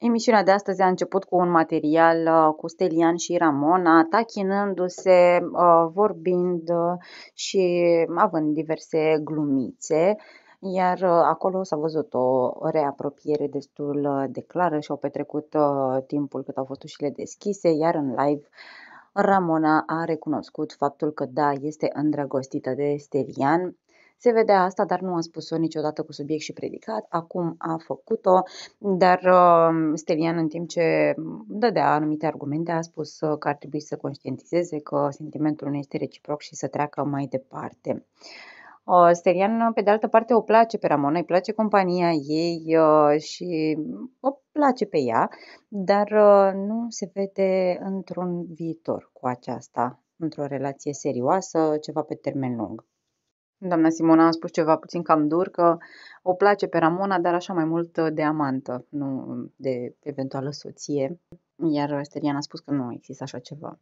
Emisiunea de astăzi a început cu un material uh, cu Stelian și Ramona, tachinându-se, uh, vorbind uh, și având diverse glumițe, iar acolo s-a văzut o reapropiere destul de clară și au petrecut timpul cât au fost ușile deschise, iar în live Ramona a recunoscut faptul că da, este îndrăgostită de Stelian, se vedea asta, dar nu a spus-o niciodată cu subiect și predicat. Acum a făcut-o, dar uh, Stelian, în timp ce dădea anumite argumente, a spus uh, că ar trebui să conștientizeze că sentimentul nu este reciproc și să treacă mai departe. Uh, Stelian, pe de altă parte, o place pe Ramona, îi place compania ei și o place pe ea, dar nu se vede într-un viitor cu aceasta, într-o relație serioasă, ceva pe termen lung. Doamna Simona a spus ceva puțin cam dur, că o place pe Ramona, dar așa mai mult uh, de amantă, nu de eventuală soție. Iar Sterian a spus că nu există așa ceva.